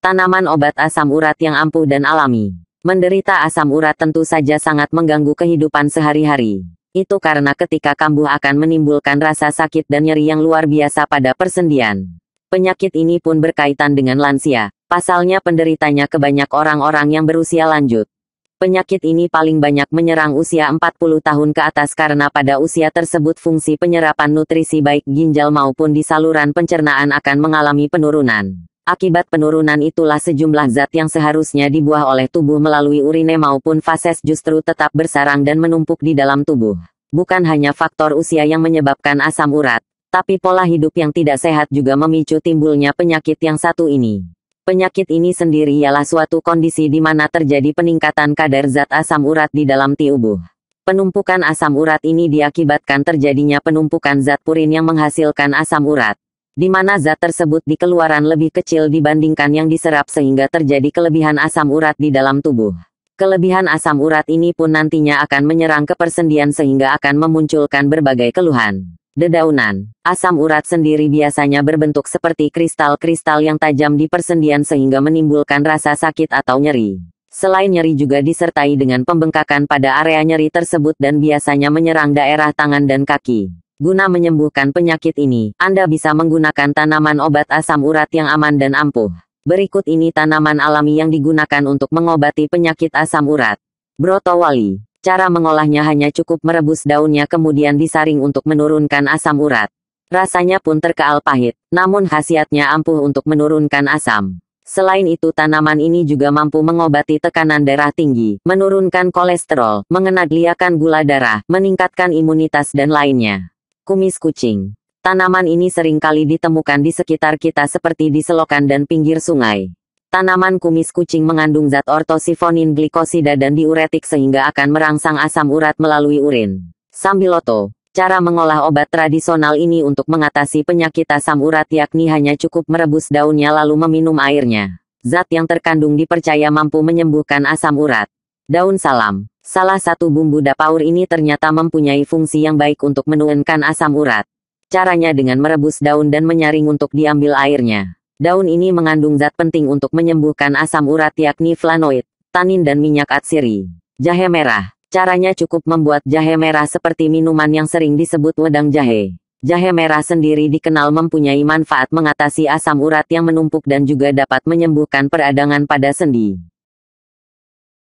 Tanaman obat asam urat yang ampuh dan alami. Menderita asam urat tentu saja sangat mengganggu kehidupan sehari-hari. Itu karena ketika kambuh akan menimbulkan rasa sakit dan nyeri yang luar biasa pada persendian. Penyakit ini pun berkaitan dengan lansia, pasalnya penderitanya kebanyak orang-orang yang berusia lanjut. Penyakit ini paling banyak menyerang usia 40 tahun ke atas karena pada usia tersebut fungsi penyerapan nutrisi baik ginjal maupun di saluran pencernaan akan mengalami penurunan. Akibat penurunan itulah sejumlah zat yang seharusnya dibuah oleh tubuh melalui urine maupun fases justru tetap bersarang dan menumpuk di dalam tubuh. Bukan hanya faktor usia yang menyebabkan asam urat, tapi pola hidup yang tidak sehat juga memicu timbulnya penyakit yang satu ini. Penyakit ini sendiri ialah suatu kondisi di mana terjadi peningkatan kadar zat asam urat di dalam tubuh. Penumpukan asam urat ini diakibatkan terjadinya penumpukan zat purin yang menghasilkan asam urat di mana zat tersebut di lebih kecil dibandingkan yang diserap sehingga terjadi kelebihan asam urat di dalam tubuh. Kelebihan asam urat ini pun nantinya akan menyerang ke persendian sehingga akan memunculkan berbagai keluhan. Dedaunan, asam urat sendiri biasanya berbentuk seperti kristal-kristal yang tajam di persendian sehingga menimbulkan rasa sakit atau nyeri. Selain nyeri juga disertai dengan pembengkakan pada area nyeri tersebut dan biasanya menyerang daerah tangan dan kaki. Guna menyembuhkan penyakit ini, Anda bisa menggunakan tanaman obat asam urat yang aman dan ampuh. Berikut ini tanaman alami yang digunakan untuk mengobati penyakit asam urat. Brotowali. Cara mengolahnya hanya cukup merebus daunnya kemudian disaring untuk menurunkan asam urat. Rasanya pun terkeal pahit, namun khasiatnya ampuh untuk menurunkan asam. Selain itu tanaman ini juga mampu mengobati tekanan darah tinggi, menurunkan kolesterol, mengenageliakan gula darah, meningkatkan imunitas dan lainnya. Kumis kucing. Tanaman ini seringkali ditemukan di sekitar kita seperti di selokan dan pinggir sungai. Tanaman kumis kucing mengandung zat ortosifonin glikosida dan diuretik sehingga akan merangsang asam urat melalui urin. Sambiloto, cara mengolah obat tradisional ini untuk mengatasi penyakit asam urat yakni hanya cukup merebus daunnya lalu meminum airnya. Zat yang terkandung dipercaya mampu menyembuhkan asam urat. Daun salam. Salah satu bumbu dapaur ini ternyata mempunyai fungsi yang baik untuk menurunkan asam urat. Caranya dengan merebus daun dan menyaring untuk diambil airnya. Daun ini mengandung zat penting untuk menyembuhkan asam urat yakni flanoid, tanin dan minyak atsiri. Jahe merah. Caranya cukup membuat jahe merah seperti minuman yang sering disebut wedang jahe. Jahe merah sendiri dikenal mempunyai manfaat mengatasi asam urat yang menumpuk dan juga dapat menyembuhkan peradangan pada sendi.